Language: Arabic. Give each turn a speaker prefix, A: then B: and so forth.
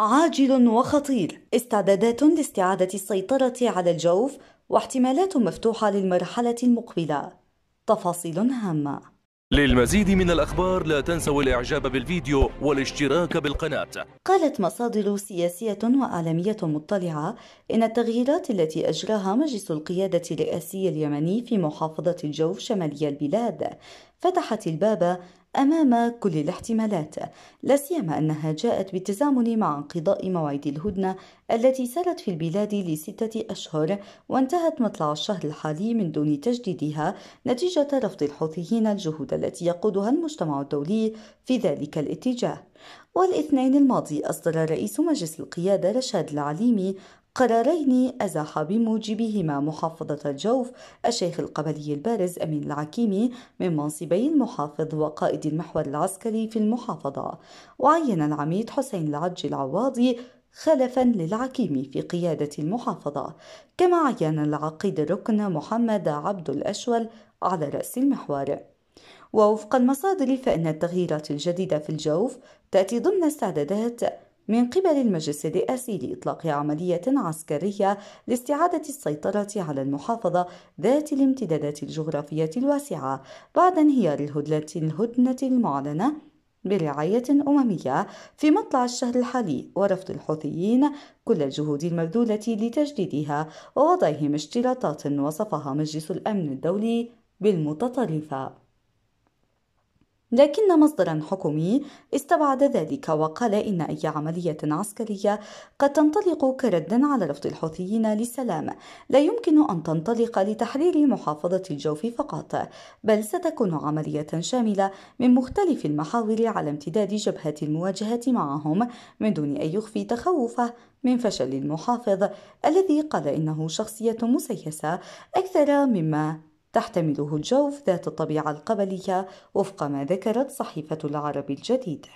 A: عاجل وخطير استعدادات لاستعادة السيطرة على الجوف واحتمالات مفتوحة للمرحلة المقبلة تفاصيل هامة للمزيد من الأخبار لا تنسوا الإعجاب بالفيديو والاشتراك بالقناة قالت مصادر سياسية وأعلامية مطلعة إن التغييرات التي أجراها مجلس القيادة الرئاسي اليمني في محافظة الجوف شمالي البلاد فتحت الباب أمام كل الاحتمالات لا سيما أنها جاءت بالتزامن مع انقضاء موعد الهدنة التي سالت في البلاد لستة أشهر وانتهت مطلع الشهر الحالي من دون تجديدها نتيجة رفض الحوثيين الجهود التي يقودها المجتمع الدولي في ذلك الاتجاه والاثنين الماضي أصدر رئيس مجلس القيادة رشاد العليمي قرارين أزاح بموجبهما محافظة الجوف الشيخ القبلي البارز أمين العكيمي من منصبي المحافظ وقائد المحور العسكري في المحافظة وعين العميد حسين العج العواضي خلفا للعكيمي في قيادة المحافظة كما عين العقيد الركن محمد عبد الأشول على رأس المحور ووفق المصادر فإن التغييرات الجديدة في الجوف تأتي ضمن استعدادات من قبل المجلس الرئاسي لإطلاق عملية عسكرية لاستعادة السيطرة على المحافظة ذات الامتدادات الجغرافية الواسعة بعد انهيار الهدنة الهدنة المعلنة برعاية أممية في مطلع الشهر الحالي ورفض الحوثيين كل الجهود المبذولة لتجديدها ووضعهم اشتراطات وصفها مجلس الأمن الدولي بالمتطرفة لكن مصدرا حكومي استبعد ذلك وقال إن أي عملية عسكرية قد تنطلق كردا على رفض الحوثيين للسلام لا يمكن أن تنطلق لتحرير محافظة الجوف فقط بل ستكون عملية شاملة من مختلف المحاور على امتداد جبهة المواجهة معهم من دون أن يخفي تخوفه من فشل المحافظ الذي قال إنه شخصية مسيسة أكثر مما تحتمله الجوف ذات الطبيعة القبلية وفق ما ذكرت صحيفة العرب الجديد